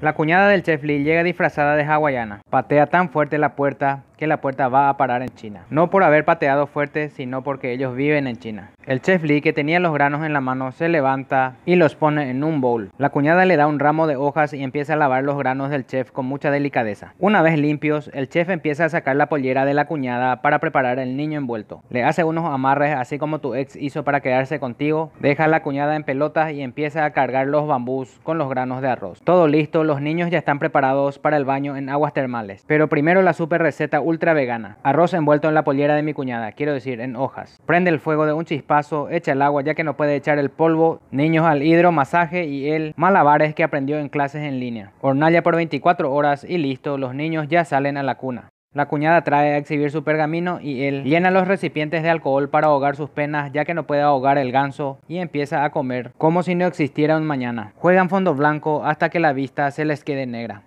La cuñada del chef Lee llega disfrazada de hawaiana. Patea tan fuerte la puerta que la puerta va a parar en China. No por haber pateado fuerte, sino porque ellos viven en China. El chef Lee, que tenía los granos en la mano, se levanta y los pone en un bowl. La cuñada le da un ramo de hojas y empieza a lavar los granos del chef con mucha delicadeza. Una vez limpios, el chef empieza a sacar la pollera de la cuñada para preparar el niño envuelto. Le hace unos amarres así como tu ex hizo para quedarse contigo, deja a la cuñada en pelotas y empieza a cargar los bambús con los granos de arroz. Todo listo, los niños ya están preparados para el baño en aguas termales. Pero primero la super receta ultra vegana. Arroz envuelto en la pollera de mi cuñada, quiero decir, en hojas. Prende el fuego de un chispazo, echa el agua ya que no puede echar el polvo. Niños al hidromasaje y el malabares que aprendió en clases en línea. Hornalla por 24 horas y listo, los niños ya salen a la cuna. La cuñada trae a exhibir su pergamino y él llena los recipientes de alcohol para ahogar sus penas ya que no puede ahogar el ganso y empieza a comer como si no existiera un mañana. Juegan fondo blanco hasta que la vista se les quede negra.